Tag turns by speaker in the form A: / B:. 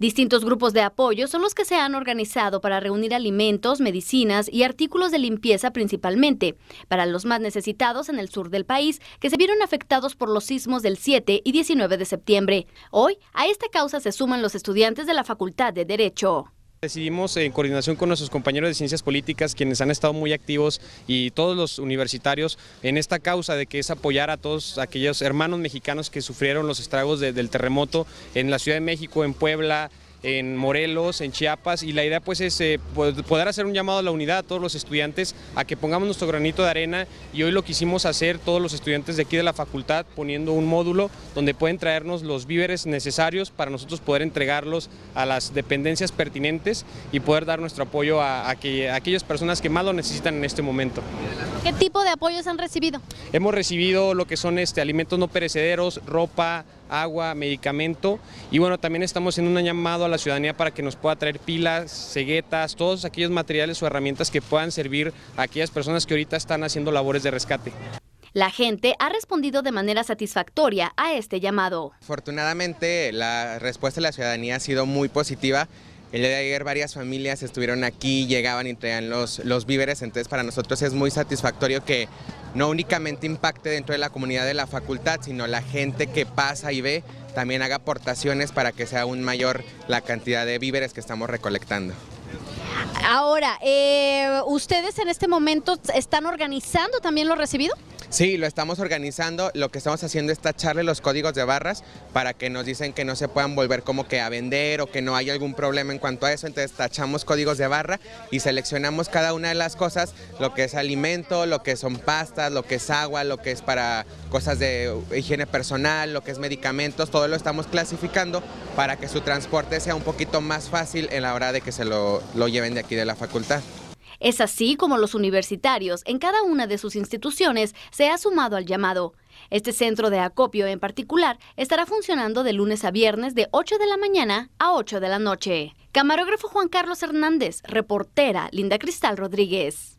A: Distintos grupos de apoyo son los que se han organizado para reunir alimentos, medicinas y artículos de limpieza principalmente, para los más necesitados en el sur del país, que se vieron afectados por los sismos del 7 y 19 de septiembre. Hoy, a esta causa se suman los estudiantes de la Facultad de Derecho.
B: Decidimos, en coordinación con nuestros compañeros de ciencias políticas, quienes han estado muy activos y todos los universitarios, en esta causa de que es apoyar a todos aquellos hermanos mexicanos que sufrieron los estragos del terremoto en la Ciudad de México, en Puebla, en Morelos, en Chiapas y la idea pues es eh, poder hacer un llamado a la unidad a todos los estudiantes a que pongamos nuestro granito de arena y hoy lo quisimos hacer todos los estudiantes de aquí de la facultad poniendo un módulo donde pueden traernos los víveres necesarios para nosotros poder entregarlos a las dependencias pertinentes y poder dar nuestro apoyo a, a, aquellas personas que más lo necesitan en este momento.
A: ¿Qué tipo de apoyos han recibido?
B: Hemos recibido lo que son este, alimentos no perecederos, ropa, agua, medicamento y bueno, también estamos haciendo un llamado a la la ciudadanía para que nos pueda traer pilas, ceguetas, todos aquellos materiales o herramientas que puedan servir a aquellas personas que ahorita están haciendo labores de rescate.
A: La gente ha respondido de manera satisfactoria a este llamado.
C: Afortunadamente la respuesta de la ciudadanía ha sido muy positiva. El día de ayer varias familias estuvieron aquí, llegaban y traían los, los víveres, entonces para nosotros es muy satisfactorio que no únicamente impacte dentro de la comunidad de la facultad, sino la gente que pasa y ve también haga aportaciones para que sea aún mayor la cantidad de víveres que estamos recolectando.
A: Ahora, eh, ¿ustedes en este momento están organizando también lo recibido?
C: Sí, lo estamos organizando, lo que estamos haciendo es tacharle los códigos de barras para que nos dicen que no se puedan volver como que a vender o que no hay algún problema en cuanto a eso, entonces tachamos códigos de barra y seleccionamos cada una de las cosas, lo que es alimento, lo que son pastas, lo que es agua, lo que es para cosas de higiene personal, lo que es medicamentos, todo lo estamos clasificando para que su transporte sea un poquito más fácil en la hora de que se lo, lo lleven de aquí de la facultad.
A: Es así como los universitarios en cada una de sus instituciones se ha sumado al llamado. Este centro de acopio en particular estará funcionando de lunes a viernes de 8 de la mañana a 8 de la noche. Camarógrafo Juan Carlos Hernández, reportera Linda Cristal Rodríguez.